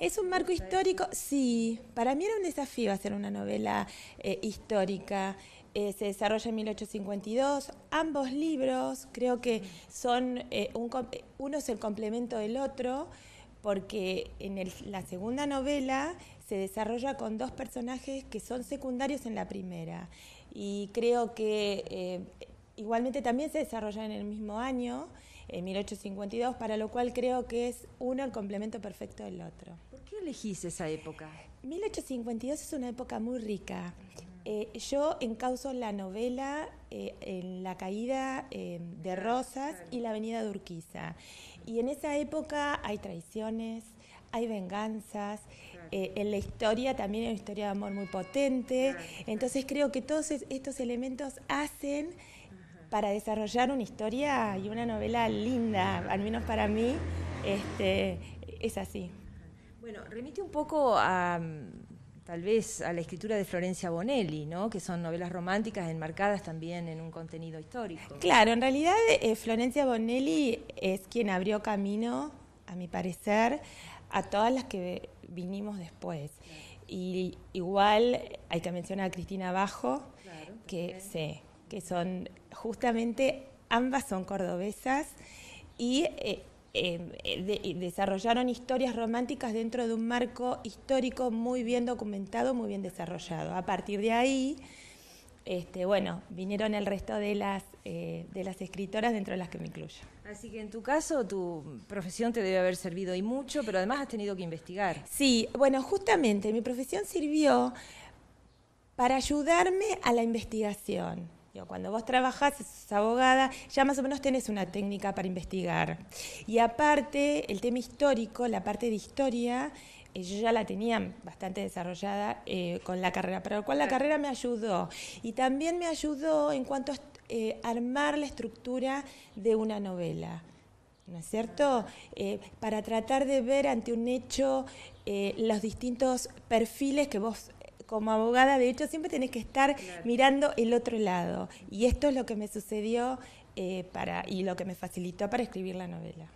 Es un marco histórico, sí. Para mí era un desafío hacer una novela eh, histórica. Eh, se desarrolla en 1852. Ambos libros creo que son, eh, uno es el complemento del otro, porque en la segunda novela se desarrolla con dos personajes que son secundarios en la primera. Y creo que igualmente también se desarrolla en el mismo año en 1852, para lo cual creo que es uno el complemento perfecto del otro. ¿Por qué elegís esa época? 1852 es una época muy rica. Eh, yo encauso la novela eh, en la caída eh, de Rosas y la avenida de Urquiza. Y en esa época hay traiciones, hay venganzas, en la historia también hay una historia de amor muy potente. Entonces creo que todos estos elementos hacen para desarrollar una historia y una novela linda, al menos para mí, este, es así. Bueno, remite un poco a mm, tal vez a la escritura de Florencia Bonelli, ¿no? que son novelas románticas enmarcadas también en un contenido histórico. Claro, en realidad eh, Florencia Bonelli es quien abrió camino, a mi parecer, a todas las que vinimos después. Y igual hay que mencionar a Cristina Bajo, que, sí, que son justamente ambas son cordobesas eh, eh, y desarrollaron historias románticas dentro de un marco histórico muy bien documentado, muy bien desarrollado. A partir de ahí, este, bueno, vinieron el resto de las, eh, de las escritoras dentro de las que me incluyo. Así que en tu caso, tu profesión te debe haber servido y mucho, pero además has tenido que investigar. Sí, bueno, justamente mi profesión sirvió para ayudarme a la investigación cuando vos trabajás, sos abogada, ya más o menos tenés una técnica para investigar. Y aparte, el tema histórico, la parte de historia, eh, yo ya la tenía bastante desarrollada eh, con la carrera, pero cual la carrera me ayudó. Y también me ayudó en cuanto a eh, armar la estructura de una novela. ¿no es cierto? para tratar de ver ante un hecho los distintos perfiles que vos como abogada de hecho siempre tenés que estar mirando el otro lado. Y esto es lo que me sucedió eh, para, y lo que me facilitó para escribir la novela.